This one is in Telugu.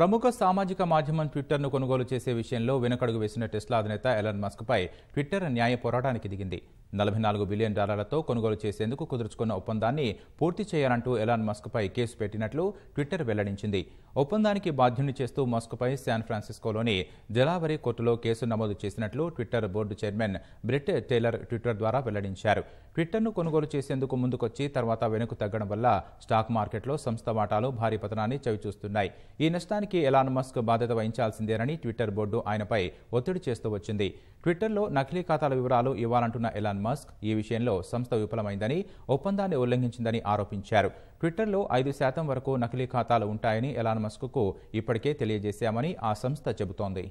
ప్రముఖ సామాజిక మాధ్యమం ట్విట్టర్ను కొనుగోలు చేసే విషయంలో వెనకడుగు వేసిన టెస్లా అధినేత ఎలన్ మస్క్పై ట్విట్టర్ న్యాయ పోరాటానికి దిగింది నలభై నాలుగు బిలియన్ డాలర్లతో కొనుగోలు చేసేందుకు కుదుర్చుకున్న ఒప్పందాన్ని పూర్తి చేయాలంటూ ఎలాన్ మస్క్పై కేసు పెట్టినట్లు ట్విట్టర్ వెల్లడించింది ఒప్పందానికి బాధ్యుని చేస్తూ మస్క్పై శాన్ ఫ్రాన్సిస్కోలోని జలావరి కోర్టులో కేసు నమోదు చేసినట్లు Twitter board chairman Bret Taylor Twitter ద్వారా వెల్లడించారు ట్విట్టర్ను కొనుగోలు చేసేందుకు ముందుకొచ్చి తర్వాత వెనుకు తగ్గడం వల్ల స్టాక్ మార్కెట్లో సంస్థ వాటాలు భారీ పతనాన్ని చవిచూస్తున్నాయి ఈ నష్టానికి ఎలాన్ మస్క్ బాధ్యత వహించాల్సిందేనని ట్విట్టర్ బోర్డు ఆయనపై ఒత్తిడి చేస్తూ వచ్చింది ట్విట్టర్లో నకిలీ ఖాతాల వివరాలు ఇవ్వాలంటున్న ఎలాన్ మస్క్ ఈ విషయంలో సంస్థ విఫలమైందని ఒప్పందాన్ని ఉల్లంఘించిందని ఆరోపించారు ట్విట్టర్లో ఐదు శాతం వరకు నకిలీ ఖాతాలు ఉంటాయని ఎలాన్ మస్క్కు ఇప్పటికే తెలియజేశామని ఆ సంస్థ చెబుతోంది